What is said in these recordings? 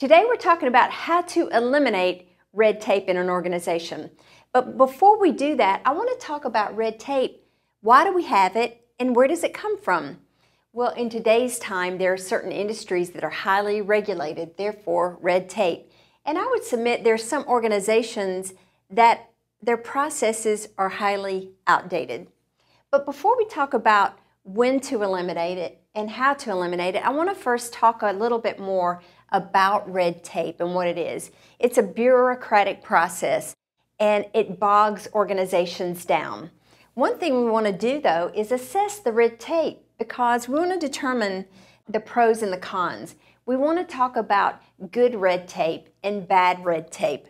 Today we're talking about how to eliminate red tape in an organization. But before we do that, I want to talk about red tape. Why do we have it and where does it come from? Well, in today's time, there are certain industries that are highly regulated, therefore, red tape. And I would submit there are some organizations that their processes are highly outdated. But before we talk about when to eliminate it and how to eliminate it, I want to first talk a little bit more about red tape and what it is. It's a bureaucratic process and it bogs organizations down. One thing we want to do though is assess the red tape because we want to determine the pros and the cons. We want to talk about good red tape and bad red tape.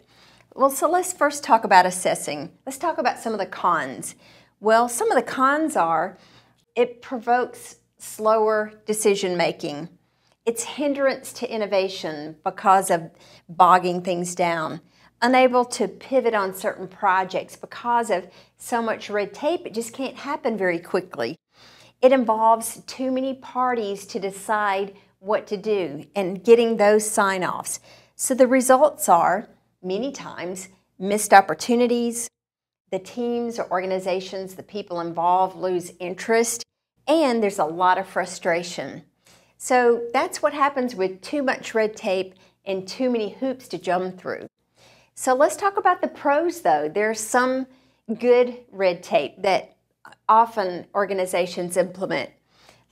Well, so let's first talk about assessing. Let's talk about some of the cons. Well, some of the cons are it provokes slower decision making. It's hindrance to innovation because of bogging things down. Unable to pivot on certain projects because of so much red tape, it just can't happen very quickly. It involves too many parties to decide what to do and getting those sign offs. So the results are many times missed opportunities, the teams or organizations, the people involved lose interest, and there's a lot of frustration. So that's what happens with too much red tape and too many hoops to jump through. So let's talk about the pros though. There's some good red tape that often organizations implement.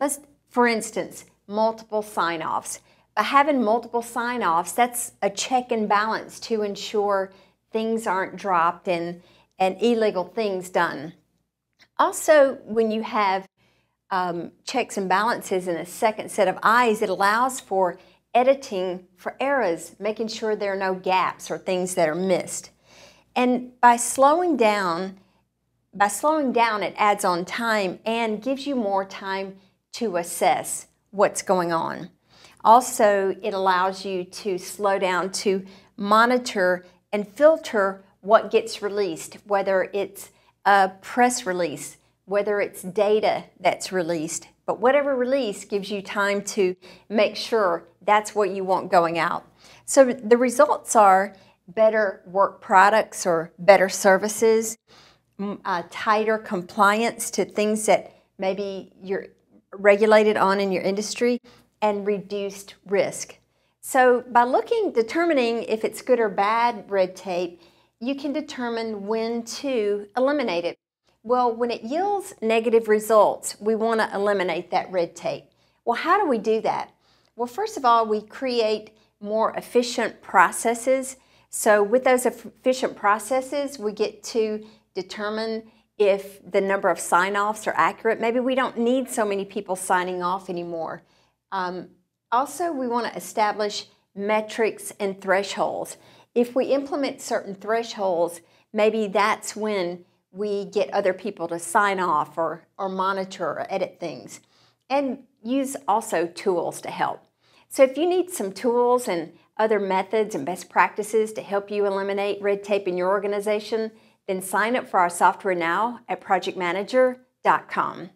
Let's, for instance, multiple sign offs. By having multiple sign offs, that's a check and balance to ensure things aren't dropped and, and illegal things done. Also, when you have um, checks and balances and a second set of eyes, it allows for editing for errors, making sure there are no gaps or things that are missed. And by slowing down, by slowing down, it adds on time and gives you more time to assess what's going on. Also, it allows you to slow down to monitor and filter what gets released, whether it's a press release, whether it's data that's released, but whatever release gives you time to make sure that's what you want going out. So the results are better work products or better services, uh, tighter compliance to things that maybe you're regulated on in your industry, and reduced risk. So by looking, determining if it's good or bad red tape, you can determine when to eliminate it. Well, when it yields negative results, we want to eliminate that red tape. Well, how do we do that? Well, first of all, we create more efficient processes. So, with those efficient processes, we get to determine if the number of sign offs are accurate. Maybe we don't need so many people signing off anymore. Um, also, we want to establish metrics and thresholds. If we implement certain thresholds, maybe that's when we get other people to sign off or, or monitor or edit things. And use also tools to help. So if you need some tools and other methods and best practices to help you eliminate red tape in your organization, then sign up for our software now at projectmanager.com.